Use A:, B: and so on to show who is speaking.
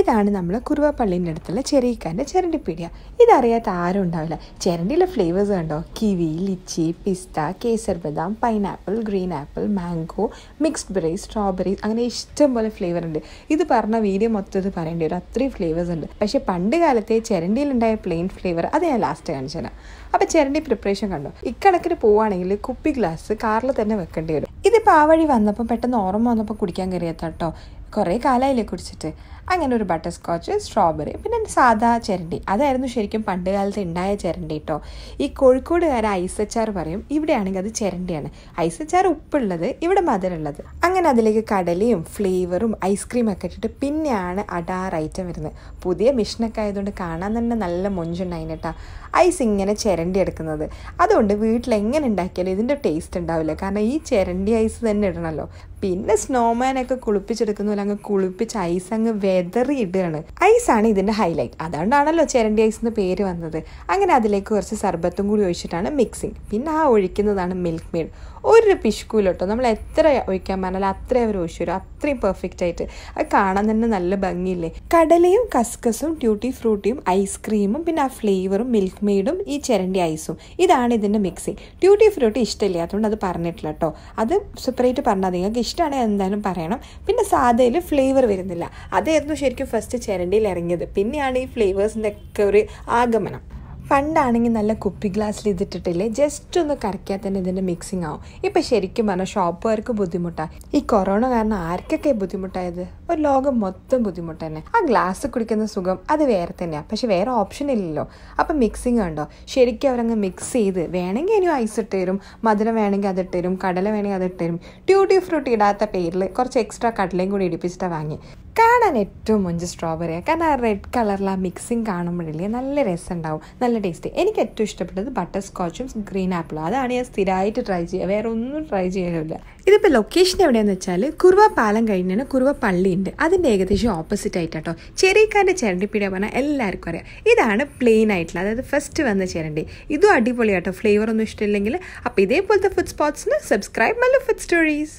A: ഇതാണ് നമ്മൾ കുറുവപ്പള്ളീൻ്റെ അടുത്തുള്ള ചെറിയക്കാൻ്റെ ചിരണ്ടിപ്പീടിയ ഇതറിയാത്ത ആരും ഉണ്ടാവില്ല ചെരണ്ടിയിലെ ഫ്ലേവേഴ്സ് കണ്ടോ കിവി ലിച്ചി പിസ്ത കേസർ ബദാം pineapple green apple mango mixed berry strawberry അങ്ങനെ ഇഷ്ടംപോലെ ഫ്ലേവർ ഉണ്ട് ഇത് പറഞ്ഞ വീഡിയോ മൊത്തം ഇത് പറയേണ്ടി വരും അത്രയും ഫ്ലേവേഴ്സ് ഉണ്ട് പക്ഷേ പണ്ട് കാലത്തെ ചെരണ്ടിയിലുണ്ടായ പ്ലെയിൻ ഫ്ലേവർ അത് ഞാൻ ലാസ്റ്റ് കാണിച്ചു തരാം അപ്പോൾ ചിരണ്ടി പ്രിപ്പറേഷൻ കണ്ടോ ഇക്കണക്കിന് പോവുകയാണെങ്കിൽ കുപ്പി ഗ്ലാസ് കാറിൽ തന്നെ വെക്കേണ്ടി വരും ഇതിപ്പോൾ ആ വഴി വന്നപ്പോൾ പെട്ടെന്ന് ഓർമ്മ വന്നപ്പോൾ കുടിക്കാൻ കേട്ടോ കുറേ കാലമായില്ലേ കുടിച്ചിട്ട് അങ്ങനെ ഒരു ബട്ടർ സ്കോച്ച് സ്ട്രോബെറി പിന്നെ സാധാ ചിരണ്ടി അതായിരുന്നു ശരിക്കും പണ്ട് കാലത്ത് ഉണ്ടായ ചിരണ്ടി കേട്ടോ ഈ കോഴിക്കോടുകാർ ഐസച്ചാർ പറയും ഇവിടെയാണെങ്കിൽ അത് ചിരണ്ടിയാണ് ഐസച്ചാർ ഉപ്പുള്ളത് ഇവിടെ മധുരമുള്ളത് അങ്ങനെ അതിലേക്ക് കടലയും ഫ്ലേവറും ഐസ്ക്രീം ഒക്കെ ഇട്ടിട്ട് പിന്നെയാണ് അടാർ ഐറ്റം വരുന്നത് പുതിയ മിഷനൊക്കെ ആയതുകൊണ്ട് കാണാൻ തന്നെ നല്ല മൊഞ്ചുണ്ടായിന് കേട്ടോ ഐസ് ഇങ്ങനെ ചിരണ്ടി എടുക്കുന്നത് അതുകൊണ്ട് വീട്ടിൽ എങ്ങനെ ഉണ്ടാക്കിയാലും ഇതിൻ്റെ ടേസ്റ്റ് ഉണ്ടാവില്ല കാരണം ഈ ചിരണ്ടി ഐസ് തന്നെ ഇടണമല്ലോ പിന്നെ സ്നോമാനൊക്കെ കുളിപ്പിച്ചെടുക്കുന്നതിൽ അങ്ങ് കുളിപ്പിച്ച് ഐസ് അങ്ങ് വെതറി ഐസ് ആണ് ഇതിൻ്റെ ഹൈലൈറ്റ് അതുകൊണ്ടാണല്ലോ ചെരണ്ടി ഐസ് എന്ന് പേര് വന്നത് അങ്ങനെ അതിലേക്ക് കുറച്ച് സർബത്തും കൂടി ഒഴിച്ചിട്ടാണ് മിക്സിങ് പിന്നെ ആ ഒഴിക്കുന്നതാണ് മിൽക്ക് മെയ്ഡ് ഒരു പിഷ്കൂലോട്ടോ നമ്മൾ എത്ര ഒഴിക്കാൻ പറഞ്ഞാലും അത്രയും അവർ ഒഴിച്ചു വരും അത്രയും പെർഫെക്റ്റ് ആയിട്ട് അത് കാണാൻ തന്നെ നല്ല ഭംഗിയില്ലേ കടലയും കസ്കസും ട്യൂട്ടി ഫ്രൂട്ടിയും ഐസ്ക്രീമും പിന്നെ ആ ഫ്ലേവറും മിൽക്ക് മെയ്ഡും ഈ ചിരണ്ടി ഐസും ഇതാണ് ഇതിൻ്റെ മിക്സിങ് ട്യൂട്ടി ഫ്രൂട്ടി ഇഷ്ടമില്ല അതുകൊണ്ട് അത് പറഞ്ഞിട്ടില്ല കേട്ടോ അത് സെപ്പറേറ്റ് പറഞ്ഞാൽ നിങ്ങൾക്ക് ഇഷ്ടമാണെങ്കിൽ എന്തായാലും പറയണം പിന്നെ സാധ അതിൽ ഫ്ലേവർ വരുന്നില്ല അതായിരുന്നു ശരിക്കും ഫസ്റ്റ് ചിരണ്ടിയിൽ ഇറങ്ങിയത് പിന്നെയാണ് ഈ ഫ്ലേവേഴ്സിൻ്റെ ഒക്കെ ഒരു ആഗമനം ഫണ്ടാണെങ്കിൽ നല്ല കുപ്പി ഗ്ലാസ്സിൽ ഇതിട്ടിട്ടില്ലേ ജസ്റ്റ് ഒന്ന് കറക്കിയാൽ തന്നെ ഇതിൻ്റെ മിക്സിങ് ആവും ഇപ്പം ശരിക്കും പറഞ്ഞാൽ ഷോപ്പുകാർക്ക് ബുദ്ധിമുട്ടാണ് ഈ കൊറോണ കാരണം ആർക്കൊക്കെ ബുദ്ധിമുട്ടായത് ഒരു ലോകം മൊത്തം ബുദ്ധിമുട്ട് തന്നെ ആ ഗ്ലാസ് കുടിക്കുന്ന സുഖം അത് വേറെ തന്നെയാണ് പക്ഷെ വേറെ ഓപ്ഷൻ ഇല്ലല്ലോ അപ്പം മിക്സിങ് ഉണ്ടോ ശരിക്കും അവരങ്ങ് മിക്സ് ചെയ്ത് വേണമെങ്കിൽ ഇനി ഐസ് ഇട്ട് തരും മധുരം വേണമെങ്കിൽ അത് ഇട്ടുതരും കടല വേണമെങ്കിൽ അത് ഇട്ടുതരും ട്യൂട്ടി ഫ്രൂട്ടി ഇടാത്ത പേരിൽ കുറച്ച് എക്സ്ട്രാ കടലയും കൂടി ഇടിപ്പിച്ചിട്ടാണ് വാങ്ങി കാണാൻ ഏറ്റവും മുഞ്ച് സ്ട്രോബെറിയാണ് കാരണം ആ റെഡ് കളറിലെ ആ മിക്സിങ് കാണുമ്പോഴില്ലേ നല്ല രസമുണ്ടാവും നല്ല ടേസ്റ്റ് എനിക്ക് ഏറ്റവും ഇഷ്ടപ്പെട്ടത് ബട്ടർ സ്കോച്ചും ഗ്രീൻ ആപ്പിളും അതാണ് ഞാൻ സ്ഥിരമായിട്ട് ട്രൈ ചെയ്യുക വേറെ ഒന്നും ട്രൈ ചെയ്യാനില്ല ഇതിപ്പോൾ ലൊക്കേഷൻ എവിടെയാണെന്ന് വെച്ചാൽ കുറുവ പാലം കഴിഞ്ഞാണ് കുറുവ പള്ളിയുണ്ട് അതിൻ്റെ ഏകദേശം ഓപ്പോസിറ്റ് ആയിട്ടാട്ടോ ചെറിയക്കാൻ്റെ ചിരണ്ടിപ്പീടിയ പറഞ്ഞാൽ എല്ലാവർക്കും അറിയാം ഇതാണ് പ്ലെയിൻ ആയിട്ടുള്ള അതായത് ഫസ്റ്റ് വന്ന ചിരണ്ടി ഇതും അടിപൊളിയാട്ടോ ഫ്ലേവർ ഒന്നും ഇഷ്ടമില്ലെങ്കിൽ അപ്പോൾ ഇതേപോലത്തെ ഫുഡ് സ്പോട്ട്സിന് സബ്സ്ക്രൈബ് മല്ല ഫുഡ് സ്റ്റോറീസ്